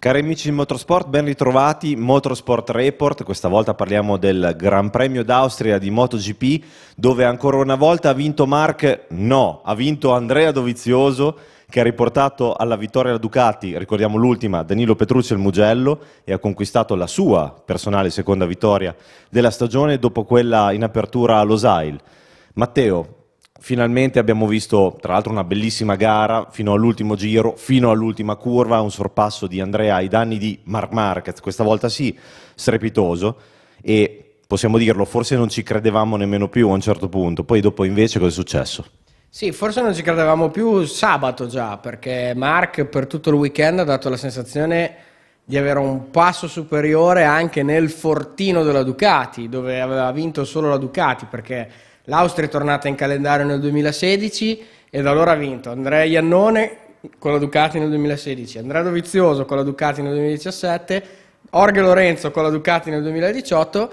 Cari amici di Motorsport, ben ritrovati. Motorsport Report, questa volta parliamo del Gran Premio d'Austria di MotoGP, dove ancora una volta ha vinto Mark, no, ha vinto Andrea Dovizioso, che ha riportato alla vittoria la Ducati, ricordiamo l'ultima, Danilo Petrucci il Mugello, e ha conquistato la sua personale seconda vittoria della stagione dopo quella in apertura a Losail. Matteo, Finalmente abbiamo visto, tra l'altro, una bellissima gara fino all'ultimo giro, fino all'ultima curva, un sorpasso di Andrea ai danni di Mark Marquez, questa volta sì, strepitoso e possiamo dirlo, forse non ci credevamo nemmeno più a un certo punto, poi dopo invece cosa è successo? Sì, forse non ci credevamo più sabato già, perché Mark per tutto il weekend ha dato la sensazione di avere un passo superiore anche nel fortino della Ducati, dove aveva vinto solo la Ducati, perché L'Austria è tornata in calendario nel 2016 e da allora ha vinto Andrea Iannone con la Ducati nel 2016, Andrea Dovizioso con la Ducati nel 2017, Orge Lorenzo con la Ducati nel 2018.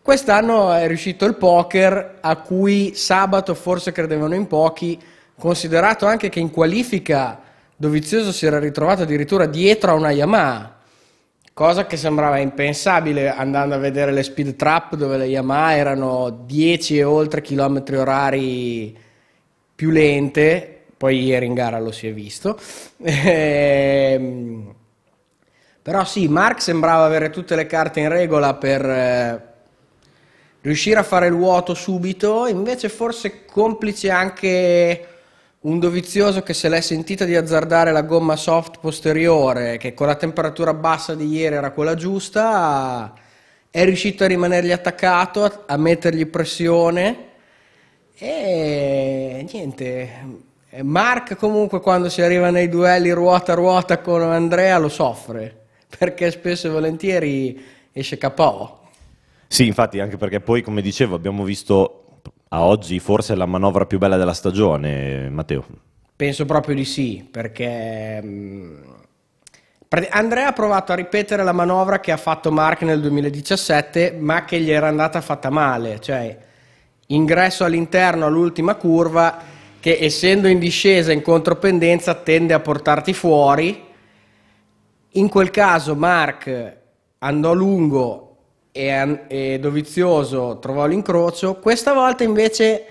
Quest'anno è riuscito il poker a cui sabato forse credevano in pochi, considerato anche che in qualifica Dovizioso si era ritrovato addirittura dietro a una Yamaha cosa che sembrava impensabile andando a vedere le speed trap dove le Yamaha erano 10 e oltre chilometri orari più lente, poi ieri in gara lo si è visto. Ehm, però sì, Mark sembrava avere tutte le carte in regola per eh, riuscire a fare il vuoto subito, invece forse complice anche un dovizioso che se l'è sentita di azzardare la gomma soft posteriore, che con la temperatura bassa di ieri era quella giusta, è riuscito a rimanergli attaccato, a mettergli pressione e niente. Mark comunque quando si arriva nei duelli ruota ruota con Andrea lo soffre, perché spesso e volentieri esce KO. Sì, infatti, anche perché poi, come dicevo, abbiamo visto a oggi forse la manovra più bella della stagione, Matteo? Penso proprio di sì, perché mm, Andrea ha provato a ripetere la manovra che ha fatto Mark nel 2017, ma che gli era andata fatta male, cioè ingresso all'interno all'ultima curva che essendo in discesa in contropendenza tende a portarti fuori. In quel caso Mark andò lungo e, e Dovizioso trovò l'incrocio. Questa volta invece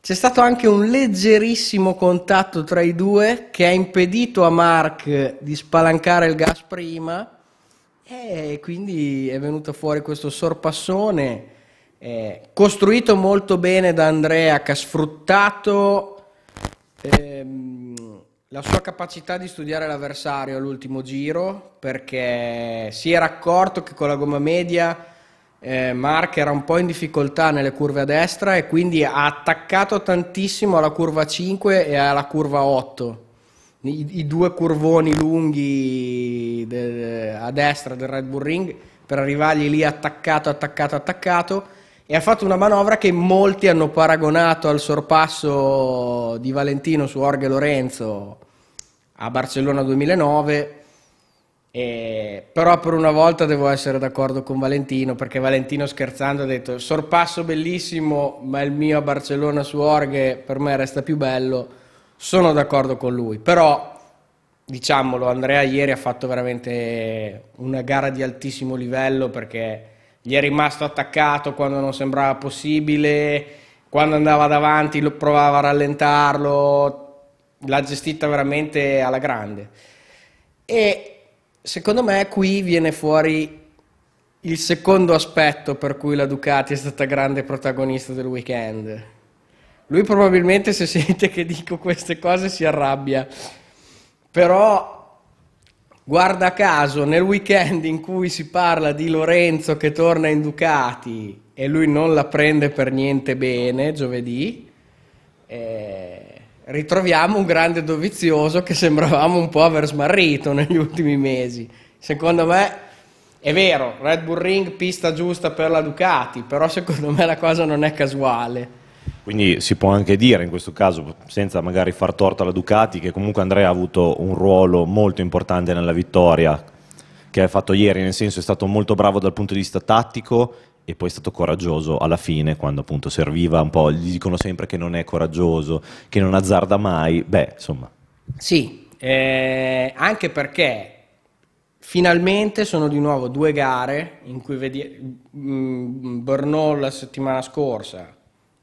c'è stato anche un leggerissimo contatto tra i due che ha impedito a Mark di spalancare il gas prima e quindi è venuto fuori questo sorpassone eh, costruito molto bene da Andrea che ha sfruttato ehm, la sua capacità di studiare l'avversario all'ultimo giro perché si era accorto che con la gomma media eh, Mark era un po' in difficoltà nelle curve a destra e quindi ha attaccato tantissimo alla curva 5 e alla curva 8. I, i due curvoni lunghi del, a destra del Red Bull Ring per arrivargli lì attaccato, attaccato, attaccato e ha fatto una manovra che molti hanno paragonato al sorpasso di Valentino su Orge Lorenzo a Barcellona 2009 e, però per una volta devo essere d'accordo con Valentino perché Valentino scherzando ha detto sorpasso bellissimo ma il mio a Barcellona su Orghe per me resta più bello sono d'accordo con lui però diciamolo Andrea ieri ha fatto veramente una gara di altissimo livello perché gli è rimasto attaccato quando non sembrava possibile quando andava davanti lo provava a rallentarlo l'ha gestita veramente alla grande e Secondo me qui viene fuori il secondo aspetto per cui la Ducati è stata grande protagonista del weekend. Lui probabilmente se sente che dico queste cose si arrabbia, però guarda caso nel weekend in cui si parla di Lorenzo che torna in Ducati e lui non la prende per niente bene giovedì, eh, ritroviamo un grande dovizioso che sembravamo un po' aver smarrito negli ultimi mesi. Secondo me è vero, Red Bull Ring pista giusta per la Ducati, però secondo me la cosa non è casuale. Quindi si può anche dire in questo caso, senza magari far torto alla Ducati, che comunque Andrea ha avuto un ruolo molto importante nella vittoria che ha fatto ieri, nel senso è stato molto bravo dal punto di vista tattico e poi è stato coraggioso alla fine, quando appunto serviva un po', gli dicono sempre che non è coraggioso, che non azzarda mai, beh, insomma. Sì, eh, anche perché finalmente sono di nuovo due gare in cui vedi mh, mm, la settimana scorsa,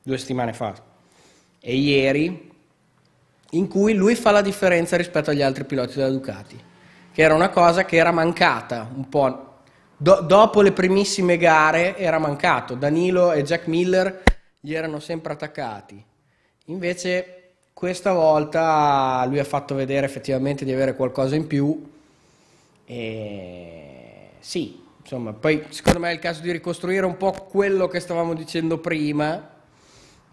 due settimane fa, e ieri, in cui lui fa la differenza rispetto agli altri piloti della Ducati, che era una cosa che era mancata un po' do, dopo le primissime gare era mancato, Danilo e Jack Miller gli erano sempre attaccati. Invece questa volta lui ha fatto vedere effettivamente di avere qualcosa in più e sì, insomma, poi secondo me è il caso di ricostruire un po' quello che stavamo dicendo prima,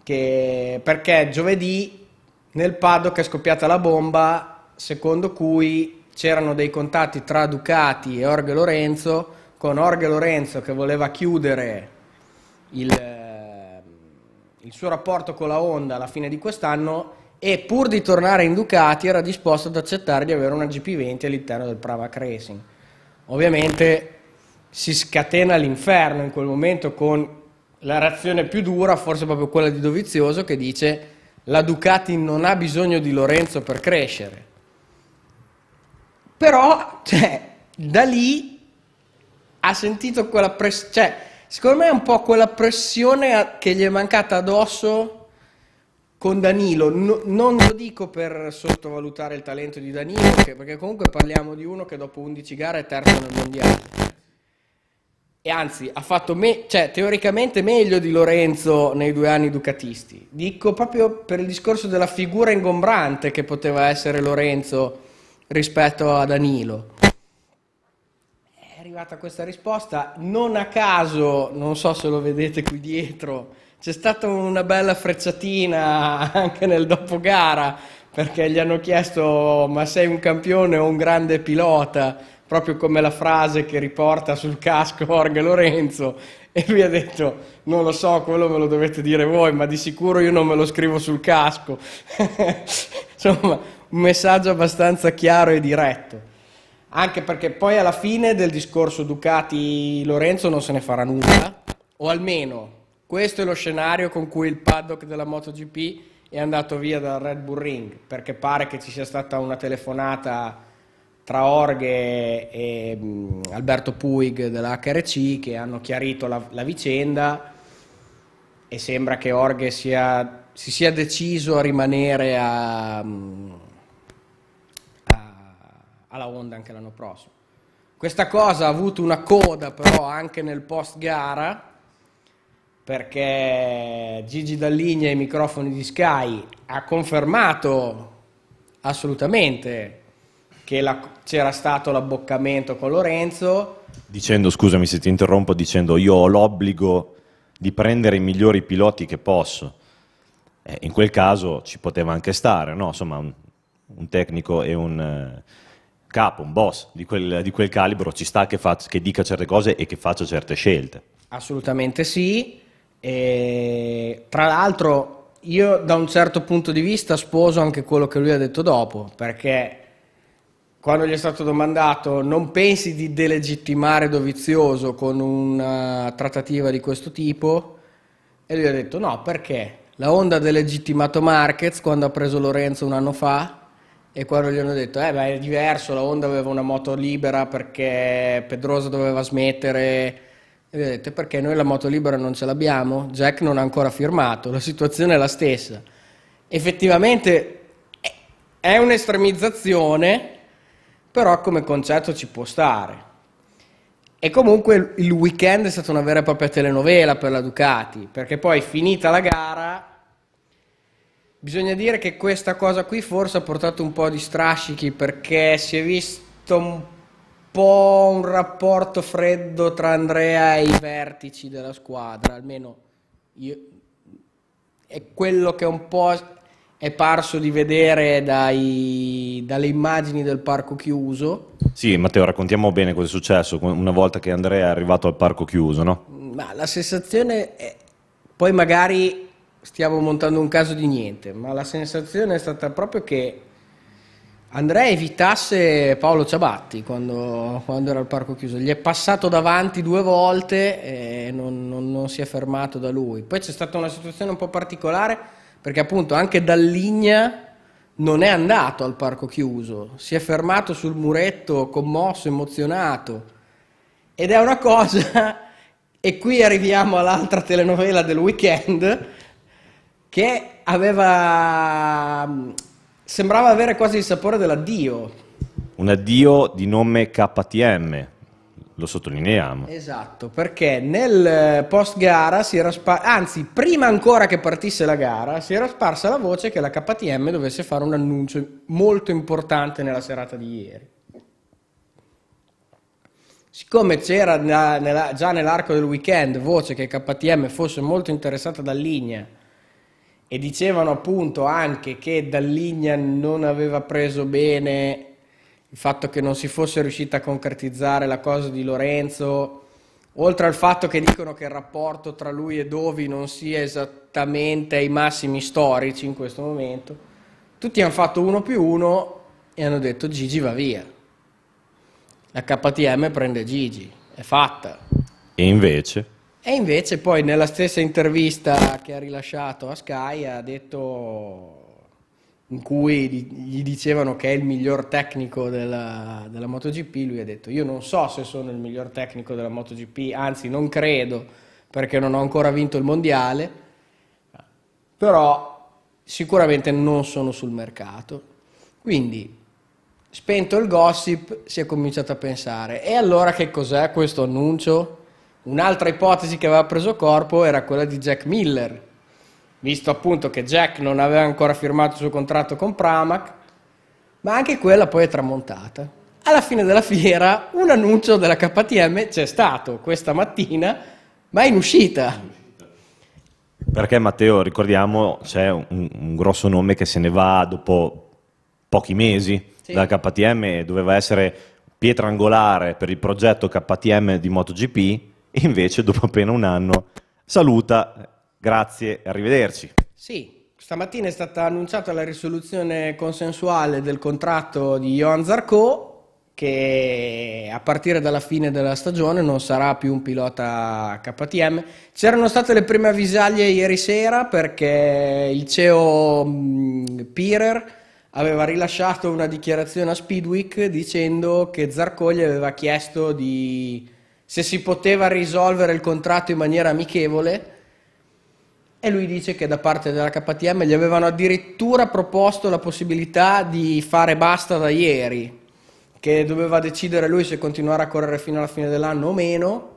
che... perché giovedì nel paddock è scoppiata la bomba secondo cui c'erano dei contatti tra Ducati e Orge Lorenzo con Orge Lorenzo che voleva chiudere il, eh, il suo rapporto con la Honda alla fine di quest'anno e pur di tornare in Ducati era disposto ad accettare di avere una GP20 all'interno del Pramac Racing. Ovviamente si scatena l'inferno in quel momento con la reazione più dura, forse proprio quella di Dovizioso, che dice la Ducati non ha bisogno di Lorenzo per crescere. Però, cioè, da lì ha sentito quella pressione, cioè secondo me è un po' quella pressione che gli è mancata addosso con Danilo, no, non lo dico per sottovalutare il talento di Danilo, perché comunque parliamo di uno che dopo 11 gare è terzo nel mondiale. E anzi, ha fatto me- cioè, teoricamente meglio di Lorenzo nei due anni ducatisti. Dico proprio per il discorso della figura ingombrante che poteva essere Lorenzo rispetto a Danilo arrivata questa risposta, non a caso, non so se lo vedete qui dietro, c'è stata una bella frecciatina anche nel dopogara perché gli hanno chiesto ma sei un campione o un grande pilota, proprio come la frase che riporta sul casco Jorge Lorenzo e lui ha detto non lo so, quello me lo dovete dire voi, ma di sicuro io non me lo scrivo sul casco. Insomma, un messaggio abbastanza chiaro e diretto anche perché poi alla fine del discorso Ducati Lorenzo non se ne farà nulla, o almeno questo è lo scenario con cui il paddock della MotoGP è andato via dal Red Bull Ring, perché pare che ci sia stata una telefonata tra Orghe e mm, Alberto Puig dell'HRC che hanno chiarito la, la vicenda e sembra che Orghe sia, si sia deciso a rimanere a mm, alla Honda anche l'anno prossimo. Questa cosa ha avuto una coda però anche nel post gara perché Gigi Dalligna ai microfoni di Sky ha confermato assolutamente che la, c'era stato l'abboccamento con Lorenzo. Dicendo, scusami se ti interrompo, dicendo io ho l'obbligo di prendere i migliori piloti che posso. Eh, in quel caso ci poteva anche stare, no? Insomma, un, un tecnico e un... Eh, capo, un boss di quel, di quel calibro ci sta che, faccia, che dica certe cose e che faccia certe scelte. Assolutamente sì. E, tra l'altro, io da un certo punto di vista sposo anche quello che lui ha detto dopo, perché quando gli è stato domandato non pensi di delegittimare Dovizioso con una trattativa di questo tipo? E lui ha detto no, perché? La Honda ha delegittimato Marquez quando ha preso Lorenzo un anno fa, e quando gli hanno detto, eh beh è diverso, la Honda aveva una moto libera perché Pedrosa doveva smettere. E gli ho detto, perché noi la moto libera non ce l'abbiamo, Jack non ha ancora firmato, la situazione è la stessa. Effettivamente è un'estremizzazione, però come concetto ci può stare. E comunque il weekend è stata una vera e propria telenovela per la Ducati, perché poi finita la gara Bisogna dire che questa cosa qui forse ha portato un po' di strascichi perché si è visto un po' un rapporto freddo tra Andrea e i vertici della squadra, almeno io, è quello che un po' è parso di vedere dai, dalle immagini del parco chiuso. Sì, Matteo, raccontiamo bene cosa è successo una volta che Andrea è arrivato al parco chiuso, no? Ma la sensazione è... Poi magari stiamo montando un caso di niente, ma la sensazione è stata proprio che Andrea evitasse Paolo Ciabatti quando, quando era al parco chiuso. Gli è passato davanti due volte e non, non, non si è fermato da lui. Poi c'è stata una situazione un po' particolare perché appunto anche Dalligna non è andato al parco chiuso, si è fermato sul muretto commosso, emozionato. Ed è una cosa, e qui arriviamo all'altra telenovela del weekend, che aveva mm, sembrava avere quasi il sapore dell'addio. Un addio di nome KTM, lo sottolineiamo. Esatto, perché nel eh, post gara si era sparsa, anzi prima ancora che partisse la gara, si era sparsa la voce che la KTM dovesse fare un annuncio molto importante nella serata di ieri. Siccome c'era già nell'arco del weekend voce che KTM fosse molto interessata da linea e dicevano appunto anche che Dalligna non aveva preso bene il fatto che non si fosse riuscita a concretizzare la cosa di Lorenzo, oltre al fatto che dicono che il rapporto tra lui e Dovi non sia esattamente ai massimi storici in questo momento, tutti hanno fatto uno più uno e hanno detto Gigi va via. La KTM prende Gigi, è fatta. E invece? E invece poi nella stessa intervista che ha rilasciato a Sky ha detto in cui gli dicevano che è il miglior tecnico della, della, MotoGP, lui ha detto io non so se sono il miglior tecnico della MotoGP, anzi non credo perché non ho ancora vinto il mondiale, però sicuramente non sono sul mercato. Quindi spento il gossip si è cominciato a pensare e allora che cos'è questo annuncio? Un'altra ipotesi che aveva preso corpo era quella di Jack Miller, visto appunto che Jack non aveva ancora firmato il suo contratto con Pramac, ma anche quella poi è tramontata. Alla fine della fiera un annuncio della KTM c'è stato questa mattina, ma è in uscita. Perché Matteo, ricordiamo, c'è un, un grosso nome che se ne va dopo pochi mesi sì. dalla KTM e doveva essere pietra angolare per il progetto KTM di MotoGP e invece dopo appena un anno saluta, grazie, arrivederci. Sì, Stamattina è stata annunciata la risoluzione consensuale del contratto di Johan Zarco che a partire dalla fine della stagione non sarà più un pilota KTM. C'erano state le prime avvisaglie ieri sera perché il CEO mm, Pirer aveva rilasciato una dichiarazione a Speedweek dicendo che Zarco gli aveva chiesto di se si poteva risolvere il contratto in maniera amichevole e lui dice che da parte della KTM gli avevano addirittura proposto la possibilità di fare basta da ieri, che doveva decidere lui se continuare a correre fino alla fine dell'anno o meno.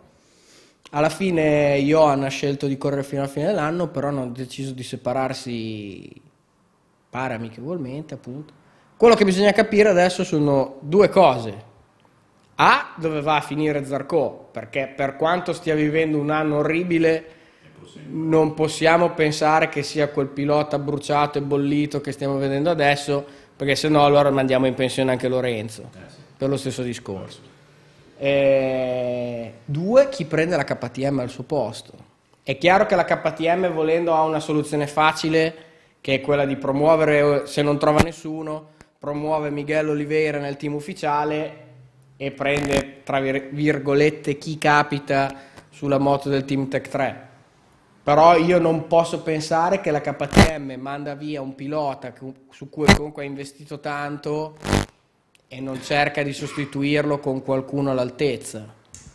Alla fine Johan ha scelto di correre fino alla fine dell'anno, però hanno deciso di separarsi, pare amichevolmente appunto. Quello che bisogna capire adesso sono due cose. A, dove va a finire Zarco, perché per quanto stia vivendo un anno orribile, non possiamo pensare che sia quel pilota bruciato e bollito che stiamo vedendo adesso, perché se no allora mandiamo in pensione anche Lorenzo, eh sì. per lo stesso discorso. E... Eh, due, chi prende la KTM al suo posto? È chiaro che la KTM volendo ha una soluzione facile, che è quella di promuovere, se non trova nessuno, promuove Miguel Oliveira nel team ufficiale e prende, tra virgolette, chi capita sulla moto del Team Tech 3. Però io non posso pensare che la KTM manda via un pilota su cui comunque ha investito tanto e non cerca di sostituirlo con qualcuno all'altezza.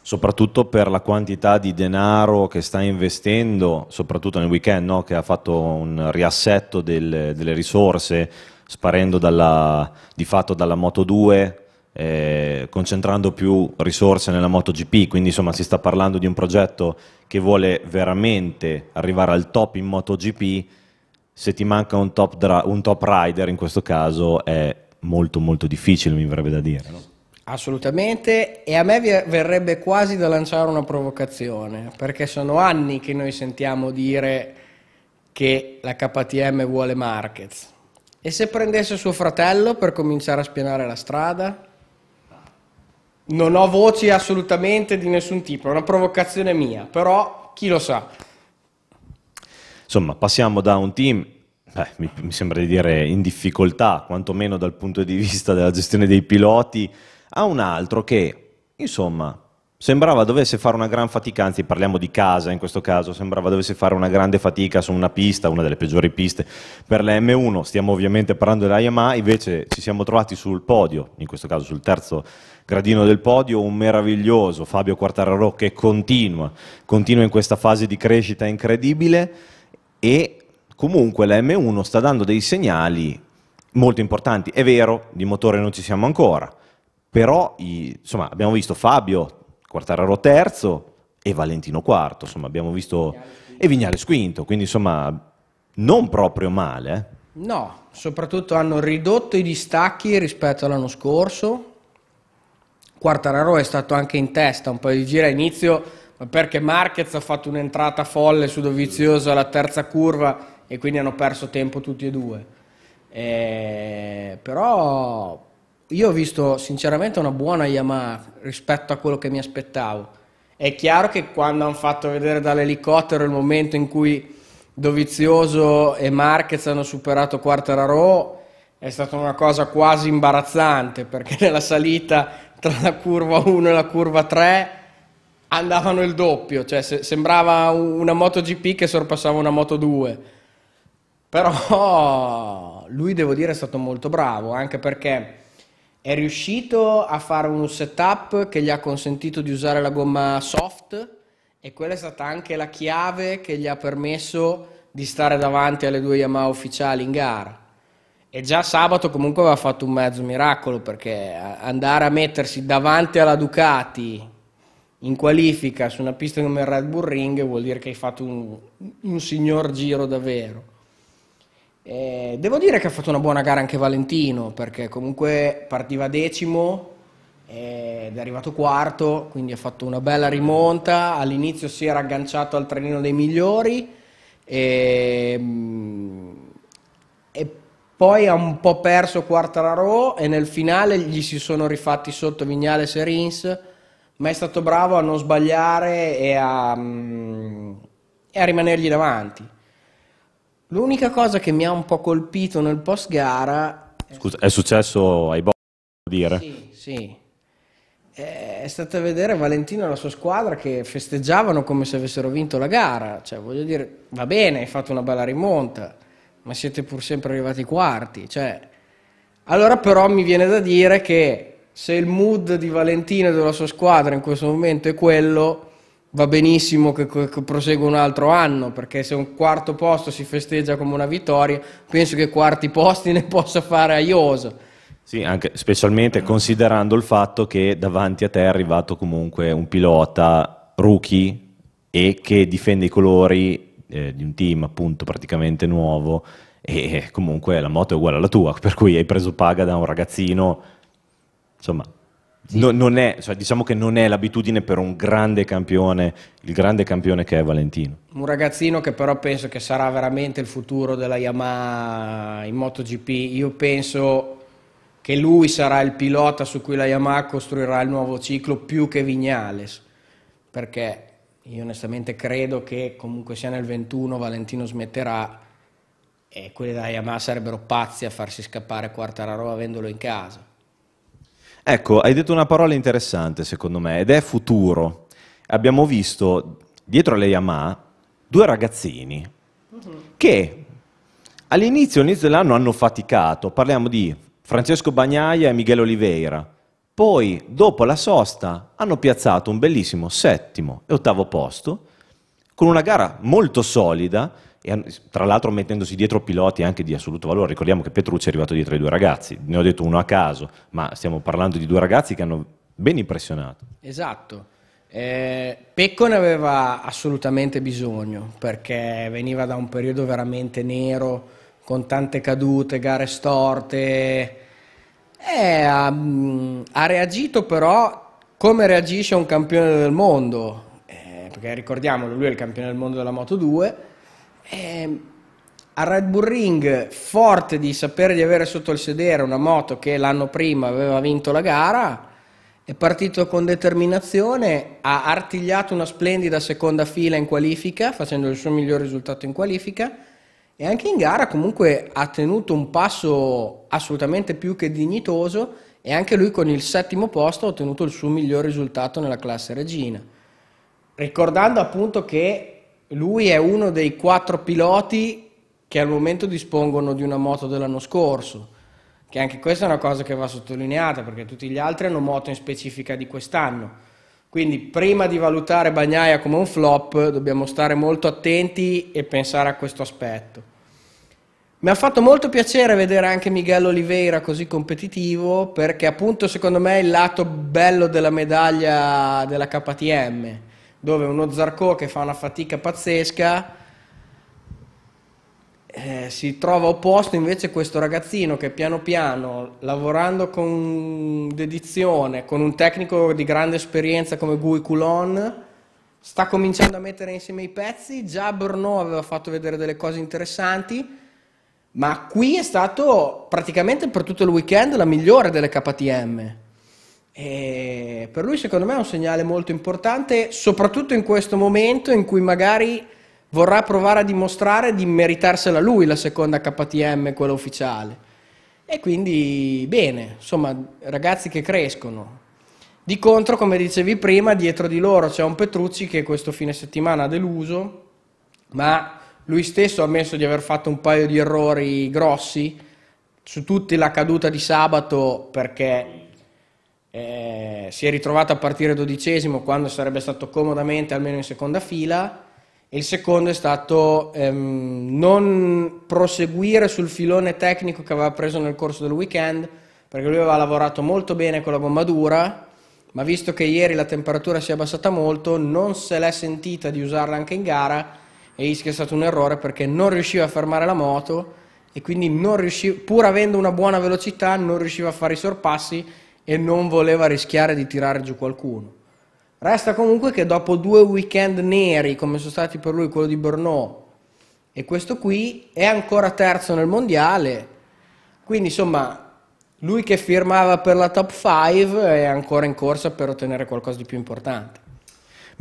Soprattutto per la quantità di denaro che sta investendo, soprattutto nel weekend, no? che ha fatto un riassetto del, delle risorse, sparendo dalla, di fatto dalla Moto 2 eh, concentrando più risorse nella MotoGP, quindi insomma si sta parlando di un progetto che vuole veramente arrivare al top in MotoGP, se ti manca un top, dra- un top rider in questo caso è molto molto difficile, mi verrebbe da dire. No? Assolutamente, e a me verrebbe quasi da lanciare una provocazione, perché sono anni che noi sentiamo dire che la KTM vuole Marquez. E se prendesse suo fratello per cominciare a spianare la strada? Non ho voci assolutamente di nessun tipo, è una provocazione mia, però chi lo sa. Insomma, passiamo da un team, beh, mi, mi sembra di dire in difficoltà, quantomeno dal punto di vista della gestione dei piloti, a un altro che, insomma, sembrava dovesse fare una gran fatica, anzi parliamo di casa in questo caso, sembrava dovesse fare una grande fatica su una pista, una delle peggiori piste per la M1, stiamo ovviamente parlando della Yamaha, invece ci siamo trovati sul podio, in questo caso sul terzo gradino del podio un meraviglioso Fabio Quartararo che continua, continua in questa fase di crescita incredibile e comunque la M1 sta dando dei segnali molto importanti. È vero, di motore non ci siamo ancora, però insomma, abbiamo visto Fabio Quartararo terzo e Valentino quarto, insomma abbiamo visto e Vignales quinto, quindi insomma non proprio male. Eh. No, soprattutto hanno ridotto i distacchi rispetto all'anno scorso, Quartararo è stato anche in testa un paio di giri all'inizio ma perché Marquez ha fatto un'entrata folle su Dovizioso alla terza curva e quindi hanno perso tempo tutti e due. Eh, però io ho visto sinceramente una buona Yamaha rispetto a quello che mi aspettavo. È chiaro che quando hanno fatto vedere dall'elicottero il momento in cui Dovizioso e Marquez hanno superato Quartararo è stata una cosa quasi imbarazzante perché nella salita tra la curva 1 e la curva 3 andavano il doppio, cioè se, sembrava una MotoGP che sorpassava una moto 2. Però lui devo dire è stato molto bravo, anche perché è riuscito a fare un setup che gli ha consentito di usare la gomma soft e quella è stata anche la chiave che gli ha permesso di stare davanti alle due Yamaha ufficiali in gara e già sabato comunque aveva fatto un mezzo miracolo perché andare a mettersi davanti alla Ducati in qualifica su una pista come il Red Bull Ring vuol dire che hai fatto un, un signor giro davvero. E devo dire che ha fatto una buona gara anche Valentino perché comunque partiva decimo ed è arrivato quarto, quindi ha fatto una bella rimonta, all'inizio si era agganciato al trenino dei migliori e, mm, e poi ha un po' perso Quartararo e nel finale gli si sono rifatti sotto Vignales e Rins, ma è stato bravo a non sbagliare e a, mm, e a rimanergli davanti. L'unica cosa che mi ha un po' colpito nel post gara... Scusa, è successo ai box, dire? Sì, sì. È stata vedere Valentino e la sua squadra che festeggiavano come se avessero vinto la gara. Cioè, voglio dire, va bene, hai fatto una bella rimonta ma siete pur sempre arrivati quarti. Cioè, allora però mi viene da dire che se il mood di Valentino e della sua squadra in questo momento è quello, va benissimo che, che prosegua un altro anno, perché se un quarto posto si festeggia come una vittoria, penso che quarti posti ne possa fare a Iosa. Sì, anche, specialmente considerando il fatto che davanti a te è arrivato comunque un pilota rookie e che difende i colori eh, di un team appunto praticamente nuovo e comunque la moto è uguale alla tua, per cui hai preso paga da un ragazzino, insomma, sì. no, non è, cioè, diciamo che non è l'abitudine per un grande campione, il grande campione che è Valentino. Un ragazzino che però penso che sarà veramente il futuro della Yamaha in MotoGP, io penso che lui sarà il pilota su cui la Yamaha costruirà il nuovo ciclo più che Vignales, perché io onestamente credo che comunque sia nel 21 Valentino smetterà e quelli da Yamaha sarebbero pazzi a farsi scappare Quartararo avendolo in casa. Ecco, hai detto una parola interessante secondo me ed è futuro. Abbiamo visto dietro alle Yamaha due ragazzini uh-huh. che all'inizio, all'inizio dell'anno hanno faticato, parliamo di Francesco Bagnaia e Miguel Oliveira, poi, dopo la sosta, hanno piazzato un bellissimo settimo e ottavo posto, con una gara molto solida, tra l'altro mettendosi dietro piloti anche di assoluto valore. Ricordiamo che Petrucci è arrivato dietro i due ragazzi, ne ho detto uno a caso, ma stiamo parlando di due ragazzi che hanno ben impressionato. Esatto. Eh, Pecco ne aveva assolutamente bisogno perché veniva da un periodo veramente nero con tante cadute, gare storte, eh, ha, mm, ha reagito però come reagisce un campione del mondo, eh, perché ricordiamolo, lui è il campione del mondo della Moto 2. Eh, a Red Bull Ring, forte di sapere di avere sotto il sedere una moto che l'anno prima aveva vinto la gara, è partito con determinazione, ha artigliato una splendida seconda fila in qualifica, facendo il suo miglior risultato in qualifica e anche in gara comunque ha tenuto un passo assolutamente più che dignitoso e anche lui con il settimo posto ha ottenuto il suo miglior risultato nella classe regina. Ricordando appunto che lui è uno dei quattro piloti che al momento dispongono di una moto dell'anno scorso, che anche questa è una cosa che va sottolineata perché tutti gli altri hanno moto in specifica di quest'anno. Quindi prima di valutare Bagnaia come un flop dobbiamo stare molto attenti e pensare a questo aspetto. Mi ha fatto molto piacere vedere anche Miguel Oliveira così competitivo perché appunto secondo me è il lato bello della medaglia della KTM dove uno Zarco che fa una fatica pazzesca eh, si trova opposto invece questo ragazzino che piano piano lavorando con dedizione con un tecnico di grande esperienza come Guy Coulon sta cominciando a mettere insieme i pezzi già Brno aveva fatto vedere delle cose interessanti ma qui è stato praticamente per tutto il weekend la migliore delle KTM. E per lui secondo me è un segnale molto importante, soprattutto in questo momento in cui magari vorrà provare a dimostrare di meritarsela lui la seconda KTM, quella ufficiale. E quindi bene, insomma, ragazzi che crescono. Di contro, come dicevi prima, dietro di loro c'è un Petrucci che questo fine settimana ha deluso, ma lui stesso ha ammesso di aver fatto un paio di errori grossi, su tutti la caduta di sabato perché eh, si è ritrovato a partire dodicesimo quando sarebbe stato comodamente almeno in seconda fila. Il secondo è stato ehm, non proseguire sul filone tecnico che aveva preso nel corso del weekend, perché lui aveva lavorato molto bene con la gomma dura, ma visto che ieri la temperatura si è abbassata molto, non se l'è sentita di usarla anche in gara e Ischia è stato un errore perché non riusciva a fermare la moto e quindi riusciva, pur avendo una buona velocità non riusciva a fare i sorpassi e non voleva rischiare di tirare giù qualcuno. Resta comunque che dopo due weekend neri come sono stati per lui quello di Brno e questo qui è ancora terzo nel mondiale, quindi insomma lui che firmava per la top 5 è ancora in corsa per ottenere qualcosa di più importante.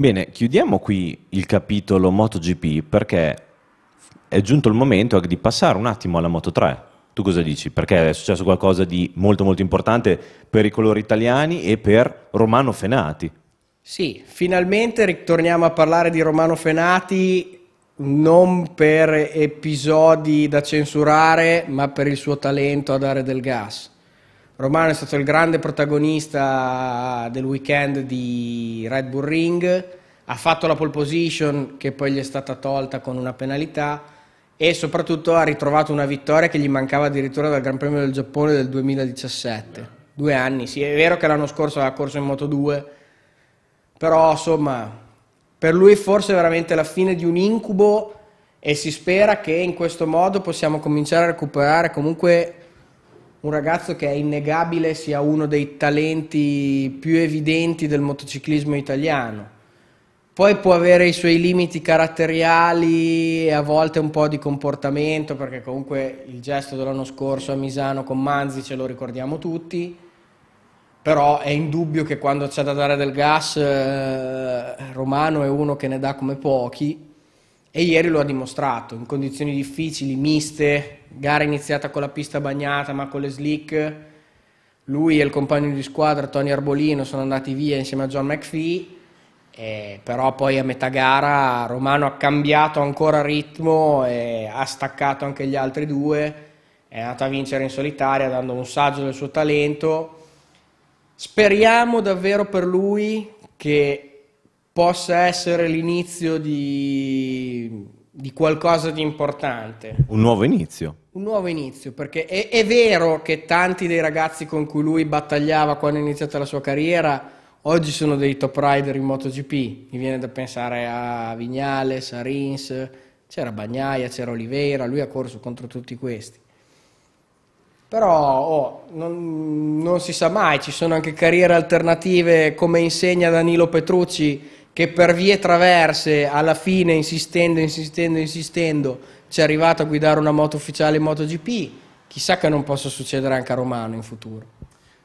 Bene, chiudiamo qui il capitolo MotoGP perché è giunto il momento di passare un attimo alla Moto3. Tu cosa dici? Perché è successo qualcosa di molto molto importante per i colori italiani e per Romano Fenati. Sì, finalmente ritorniamo a parlare di Romano Fenati non per episodi da censurare, ma per il suo talento a dare del gas. Romano è stato il grande protagonista del weekend di Red Bull Ring, ha fatto la pole position che poi gli è stata tolta con una penalità e soprattutto ha ritrovato una vittoria che gli mancava addirittura dal Gran Premio del Giappone del 2017. Due anni, sì, è vero che l'anno scorso aveva corso in Moto 2, però insomma, per lui forse è veramente la fine di un incubo e si spera che in questo modo possiamo cominciare a recuperare comunque un ragazzo che è innegabile sia uno dei talenti più evidenti del motociclismo italiano. Poi può avere i suoi limiti caratteriali e a volte un po' di comportamento, perché comunque il gesto dell'anno scorso a Misano con Manzi ce lo ricordiamo tutti, però è indubbio che quando c'è da dare del gas eh, Romano è uno che ne dà come pochi e ieri lo ha dimostrato in condizioni difficili, miste, gara iniziata con la pista bagnata ma con le slick, lui e il compagno di squadra Tony Arbolino sono andati via insieme a John McPhee, eh, però poi a metà gara Romano ha cambiato ancora ritmo e ha staccato anche gli altri due, è andato a vincere in solitaria dando un saggio del suo talento. Speriamo davvero per lui che possa essere l'inizio di di qualcosa di importante. Un nuovo inizio. Un nuovo inizio, perché è, è, vero che tanti dei ragazzi con cui lui battagliava quando è iniziata la sua carriera oggi sono dei top rider in MotoGP. Mi viene da pensare a Vignales, a Rins, c'era Bagnaia, c'era Oliveira, lui ha corso contro tutti questi. Però oh, non, non si sa mai, ci sono anche carriere alternative come insegna Danilo Petrucci che per vie traverse, alla fine, insistendo, insistendo, insistendo, ci è arrivato a guidare una moto ufficiale in MotoGP, chissà che non possa succedere anche a Romano in futuro.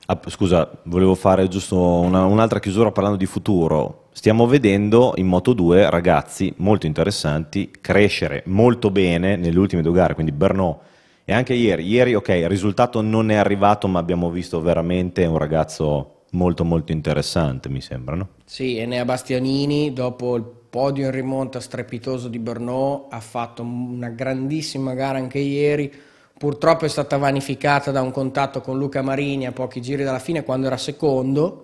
Ah, scusa, volevo fare giusto una, un'altra chiusura parlando di futuro. Stiamo vedendo in Moto2 ragazzi molto interessanti crescere molto bene nelle ultime due gare, quindi Bernò e anche ieri. Ieri, ok, il risultato non è arrivato, ma abbiamo visto veramente un ragazzo molto molto interessante, mi sembra, no? Sì, Enea Bastianini dopo il podio in rimonta strepitoso di Bernot ha fatto una grandissima gara anche ieri, purtroppo è stata vanificata da un contatto con Luca Marini a pochi giri dalla fine quando era secondo,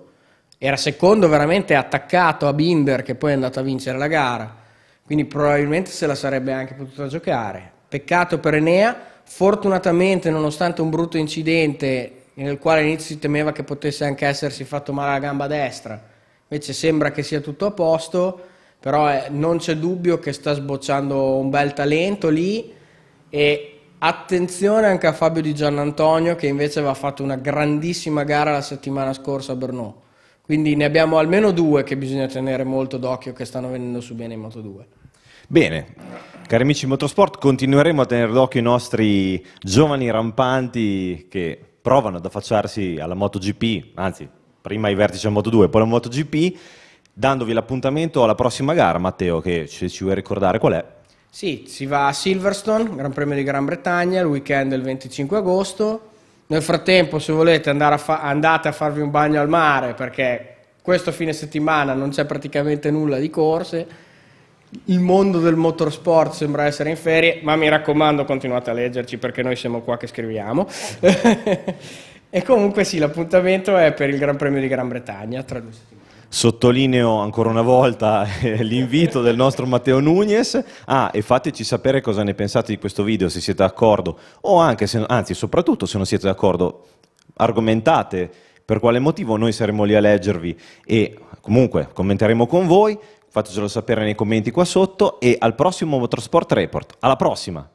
era secondo veramente attaccato a Binder che poi è andato a vincere la gara, quindi probabilmente se la sarebbe anche potuta giocare. Peccato per Enea, fortunatamente nonostante un brutto incidente nel quale all'inizio si temeva che potesse anche essersi fatto male alla gamba destra. Invece sembra che sia tutto a posto, però eh, non c'è dubbio che sta sbocciando un bel talento lì e attenzione anche a Fabio Di Giannantonio che invece aveva fatto una grandissima gara la settimana scorsa a Brno. Quindi ne abbiamo almeno due che bisogna tenere molto d'occhio che stanno venendo su bene in Moto 2. Bene, cari amici di Motorsport, continueremo a tenere d'occhio i nostri giovani rampanti che provano ad affacciarsi alla MotoGP, anzi, prima ai vertici della Moto2 e poi alla MotoGP, dandovi l'appuntamento alla prossima gara, Matteo, che se ci vuoi ricordare qual è. Sì, si va a Silverstone, Gran Premio di Gran Bretagna, il weekend del 25 agosto. Nel frattempo, se volete, a andate a farvi un bagno al mare perché questo fine settimana non c'è praticamente nulla di corse il mondo del motorsport sembra essere in ferie, ma mi raccomando continuate a leggerci perché noi siamo qua che scriviamo. e comunque sì, l'appuntamento è per il Gran Premio di Gran Bretagna tra due settimane. Sottolineo ancora una volta eh, l'invito del nostro Matteo Nunes. Ah, e fateci sapere cosa ne pensate di questo video, se siete d'accordo o anche, se, anzi, soprattutto se non siete d'accordo, argomentate per quale motivo noi saremo lì a leggervi e comunque commenteremo con voi fatecelo sapere nei commenti qua sotto e al prossimo Motorsport Report. Alla prossima!